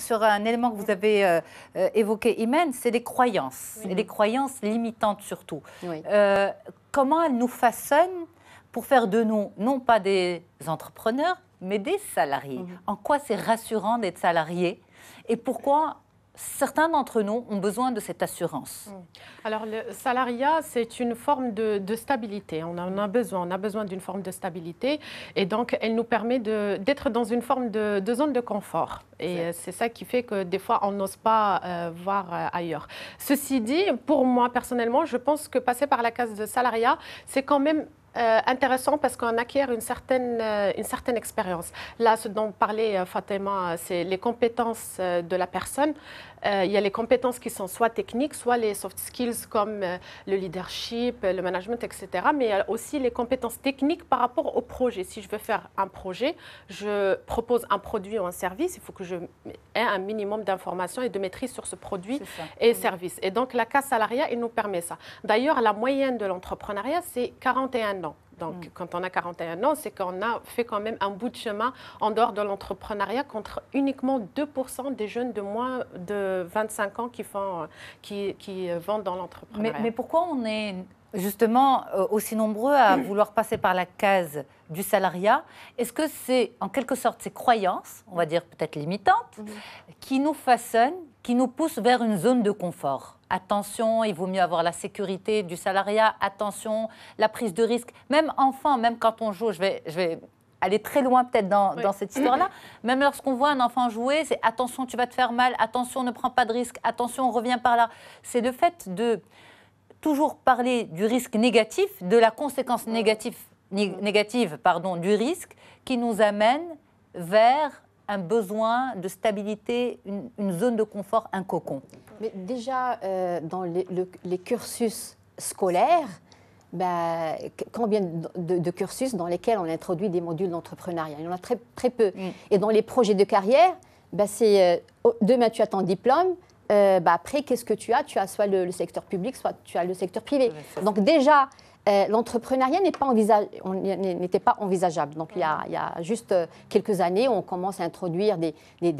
sur un élément que vous avez euh, euh, évoqué, Imen, c'est les croyances, et les croyances limitantes surtout. Euh, comment elles nous façonnent pour faire de nous, non pas des entrepreneurs, mais des salariés mhm. En quoi c'est rassurant d'être salarié Et pourquoi certains d'entre nous ont besoin de cette assurance. Mm. Alors le salariat, c'est une forme de, stabilité. On en a besoin. On a besoin d'une forme de stabilité. Et donc, elle nous permet d'être dans une forme de, zone de confort. Et euh, c'est ça qui fait que des fois, on n'ose pas euh, voir euh, ailleurs. Ceci dit, pour moi personnellement, je pense que passer par la case de salariat, c'est quand même euh, intéressant parce qu'on acquiert une certaine, euh, une certaine expérience. Là, ce dont parlait euh, Fatima, c'est les compétences de la personne. Euh, il y a les compétences qui sont soit techniques, soit les soft skills comme euh, le leadership, euh, le management, etc. Mais il y a aussi les compétences techniques par rapport au projet. Si je veux faire un projet, je propose un produit ou un service, il faut que je un minimum d'informations et de maîtrise sur ce produit et mm. service. Et donc la casse salariale, il nous permet ça. D'ailleurs, la moyenne de l'entrepreneuriat, c'est 41 ans. Donc, mm. quand on a 41 ans, c'est qu'on a fait quand même un bout de chemin en dehors de l'entrepreneuriat contre uniquement 2% des jeunes de moins de 25 ans qui, font, euh, qui, euh, vendent dans l'entrepreneuriat. Mais, pourquoi on est justement euh, aussi nombreux à vouloir passer par la case du salariat Est-ce que c'est en quelque sorte ces croyances, on va dire peut-être limitantes, mm-hmm. qui nous façonnent qui nous pousse vers une zone de confort. Attention, il vaut mieux avoir la sécurité du salariat, attention, la prise de risque. Même enfant, même quand on joue, je vais, je vais aller très loin peut-être dans, dans, cette histoire-là. Même lorsqu'on voit un enfant jouer, c'est attention, tu vas te faire mal, attention, ne prends pas de risque, attention, on revient par là. C'est le fait de toujours parler du risque négatif, de la conséquence négative, négative pardon, du risque qui nous amène vers un besoin de stabilité, une, zone de confort, un cocon. Mais déjà, euh, dans les, cursus scolaires, bah, combien de, cursus dans lesquels on introduit des modules d'entrepreneuriat Il y en a très, très peu. Mm. Et dans les projets de carrière, bah, c'est euh, demain tu as ton diplôme, euh, bah, après qu'est-ce que tu as Tu as soit le, secteur public, soit tu as le secteur privé. Donc déjà, euh, l'entrepreneuriat n'était pas, envisageable. Donc, il y, a, juste euh, quelques années, on commence à introduire des,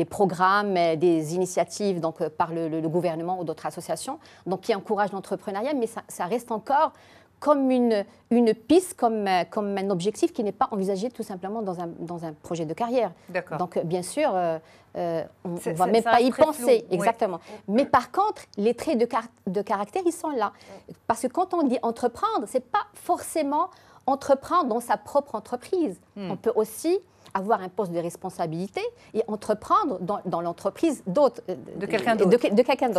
programmes, euh, des initiatives donc, par le, gouvernement ou d'autres associations donc, qui encouragent l'entrepreneuriat, mais ça, reste encore comme une, une piste, comme, euh, comme un objectif qui n'est pas envisagé tout simplement dans un, dans un projet de carrière. Donc, euh, bien sûr, euh, on ne va même pas y penser. exactement. Mais par contre, les traits de, de caractère, ils sont là. Parce que quand on dit entreprendre, ce n'est pas forcément entreprendre dans sa propre entreprise. Hmm. On peut aussi avoir un poste de responsabilité et entreprendre dans, dans l'entreprise d'autres. Euh, de quelqu'un d'autre.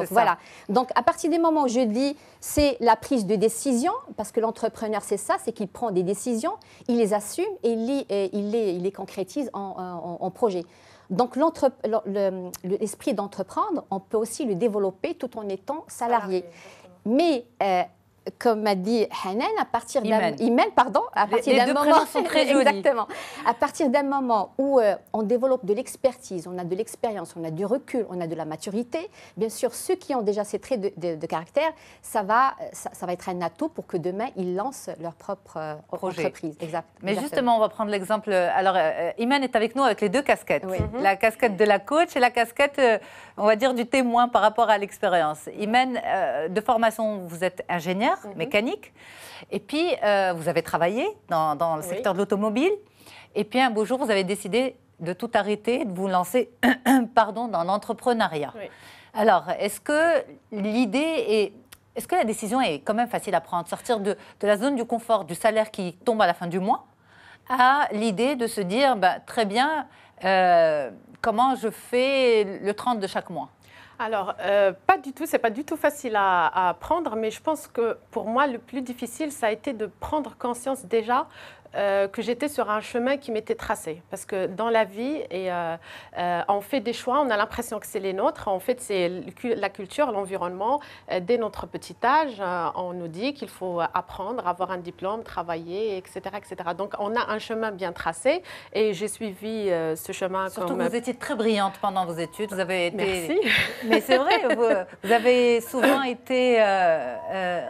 De, voilà. Donc, à partir du moment où je dis c'est la prise de décision, parce que l'entrepreneur, c'est ça, c'est qu'il prend des décisions, il les assume et il les, il les, il les concrétise en, en, projet. Donc l'esprit d'entreprendre, on peut aussi le développer tout en étant salarié. mais euh, comme m'a dit Hanan, à partir d'un pardon, à partir d'un moment, exactement, à partir d'un moment où euh, on développe de l'expertise, on a de l'expérience, on a du recul, on a de la maturité. Bien sûr, ceux qui ont déjà ces traits de, caractère, ça va, euh, ça, va être un atout pour que demain ils lancent leur propre euh, entreprise. Exact, Mais justement, on va prendre l'exemple. Alors, euh, Imen est avec nous avec les deux casquettes, mhm. la casquette de la coach et la casquette, on va dire, du témoin par rapport à l'expérience. Imen, de formation, vous êtes ingénieur Mhm. mécanique. Et puis, euh, vous avez travaillé dans, le secteur de l'automobile. Et puis, un beau jour, vous avez décidé de tout arrêter, de vous lancer pardon, dans l'entrepreneuriat. Alors, est-ce que l'idée est... Est-ce que la décision est quand même facile à prendre Sortir de, la zone du confort, du salaire qui tombe à la fin du mois, à l'idée de se dire, bah, très bien, euh, comment je fais le 30 de chaque mois alors, euh, pas du tout, c'est pas du tout facile à, à, apprendre, mais je pense que pour moi, le plus difficile, ça a été de prendre conscience déjà euh, que j'étais sur un chemin qui m'était tracé. Parce que dans la vie, et, euh, euh, on fait des choix, on a l'impression que c'est les nôtres. En fait, c'est la culture, l'environnement. dès notre petit âge, on nous dit qu'il faut apprendre, avoir un diplôme, travailler, etc., etc. Donc, on a un chemin bien tracé et j'ai suivi ce chemin. Surtout que vous étiez très brillante pendant vos études. Vous avez été... Merci. Mais c'est vrai, vous, vous, avez souvent été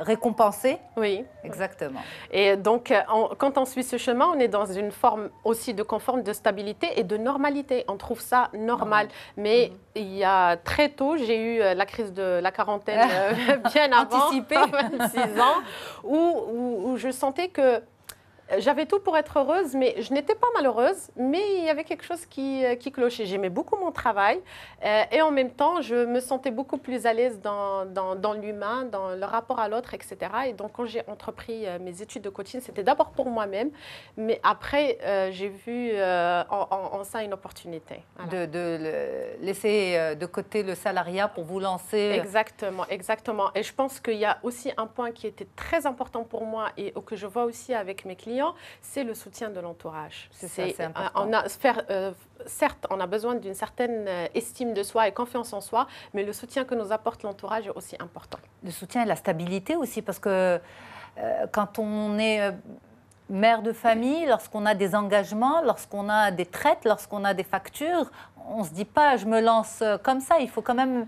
récompensée. Oui. Exactement. Et donc, quand on suit ce chemin, on est dans une forme aussi de conforme, de stabilité et de normalité. On trouve ça normal. Mais mhm. il y a très tôt, j'ai eu euh, la crise de la quarantaine euh, bien anticipée, 26 ans, où je sentais que euh, j'avais tout pour être heureuse, mais je n'étais pas malheureuse, mais il y avait quelque chose qui, euh, clochait. J'aimais beaucoup mon travail euh, et en même temps, je me sentais beaucoup plus à l'aise dans, l'humain, dans le rapport à l'autre, etc. Et donc, quand j'ai entrepris mes études de coaching, c'était d'abord pour moi-même, mais après, j'ai vu en, ça une opportunité. De, de, laisser de côté le salariat pour vous lancer. Exactement, exactement. Et je pense qu'il y a aussi un point qui était très important pour moi et que je vois aussi avec mes clients c'est le soutien de l'entourage. C'est euh, on a, euh, certes, on a besoin d'une certaine euh, estime de soi et confiance en soi, mais le soutien que nous apporte l'entourage est aussi important. Le soutien et la stabilité aussi, parce que quand on est mère de famille, lorsqu'on a des engagements, lorsqu'on a des traites, lorsqu'on a des factures, on se dit pas je me lance euh, comme ça. Il faut quand même,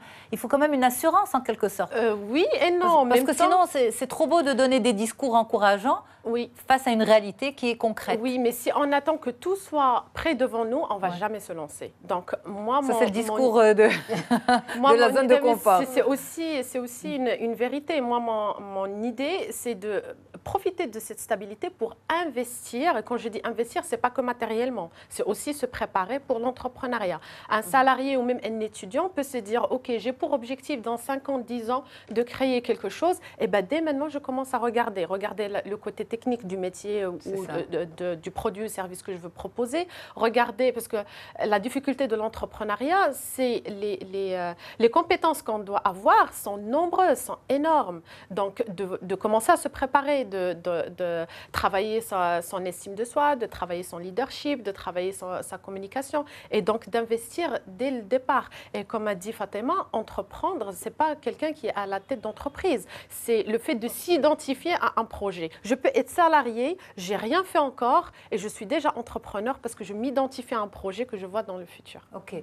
une assurance en quelque sorte. Euh, oui et non. Parce, que sinon c'est trop beau de donner des discours encourageants oui. face à une réalité qui est concrète. Oui, mais si on attend que tout soit prêt devant nous, on va jamais se lancer. Donc moi, ça c'est le discours euh, de... moi, de la zone de confort. C'est aussi, une, vérité. Moi, mon idée, c'est de profiter de cette stabilité pour investir. Et quand je dis investir, c'est pas que matériellement, c'est aussi se préparer pour l'entrepreneuriat. Un salarié ou même un étudiant peut se dire, OK, j'ai pour objectif dans 5 ans, 10 ans de créer quelque chose. Et ben, dès maintenant, je commence à regarder, regarder le côté technique du métier ou du produit ou service que je veux proposer. Regarder, parce que la difficulté de l'entrepreneuriat, c'est les, les, euh, compétences qu'on doit avoir sont nombreuses, sont énormes. Donc, de, de commencer à se préparer, de, travailler son estime de soi, de travailler son leadership, de travailler sa communication et donc d'investir dès le départ. Et comme a dit Fatima, entreprendre, c'est pas quelqu'un qui est à la tête d'entreprise, c'est le fait de s'identifier à un projet. Je peux être salarié, j'ai rien fait encore et je suis déjà entrepreneur parce que je m'identifie à un projet que je vois dans le futur. Ok.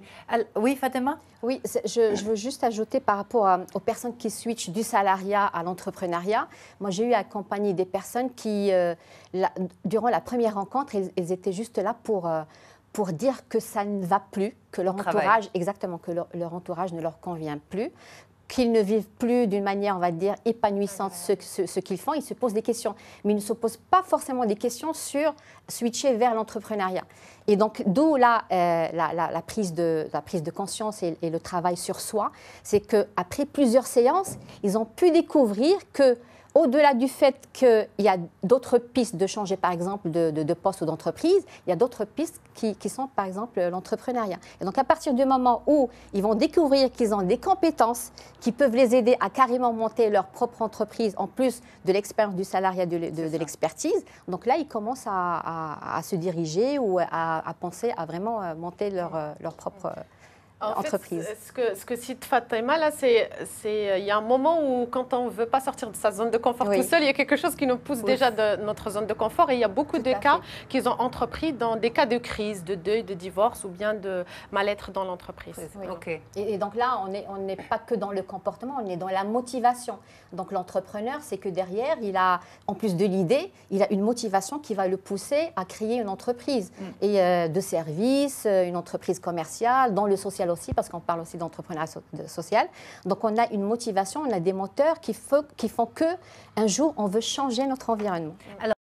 oui, Fatima Oui, je, veux juste ajouter par rapport aux personnes qui switchent du salariat à l'entrepreneuriat. Moi, j'ai eu accompagné des personnes qui, euh, durant la première rencontre, ils, étaient juste là pour, euh, pour dire que ça ne va plus, que leur entourage, exactement, que leur, entourage ne leur convient plus, qu'ils ne vivent plus d'une manière, on va dire, épanouissante ce, qu'ils font. Ils se posent des questions, mais ils ne se posent pas forcément des questions sur switcher vers l'entrepreneuriat. Et donc, d'où là euh, la, prise de, la prise de conscience et le travail sur soi, c'est qu'après plusieurs séances, ils ont pu découvrir que au-delà du fait qu'il y a d'autres pistes de changer, par exemple, de, poste ou d'entreprise, il y a d'autres pistes qui, sont, par exemple, l'entrepreneuriat. Et donc, à partir du moment où ils vont découvrir qu'ils ont des compétences qui peuvent les aider à carrément monter leur propre entreprise, en plus de l'expérience du salariat, de, l'expertise, donc là, ils commencent à, se diriger ou à, penser à vraiment euh, monter leur, euh, leur propre euh, entreprise. ce que, ce que cite Fatima, là, c'est euh, il y a un moment où, quand on ne veut pas sortir de sa zone de confort tout seul, il y a quelque chose qui nous pousse déjà de notre zone de confort. Et il y a beaucoup de cas qu'ils ont entrepris dans des cas de crise, de deuil, de divorce ou bien de mal-être dans l'entreprise. Et, donc là, on n'est on pas que dans le comportement, on est dans la motivation. Donc l'entrepreneur, c'est que derrière, il a, en plus de l'idée, il a une motivation qui va le pousser à créer une entreprise mm. et euh, de service, euh, une entreprise commerciale, dans le social aussi, parce qu'on parle aussi d'entrepreneuriat social. Donc on a une motivation, on a des moteurs qui, font que un jour on veut changer notre environnement. Alors,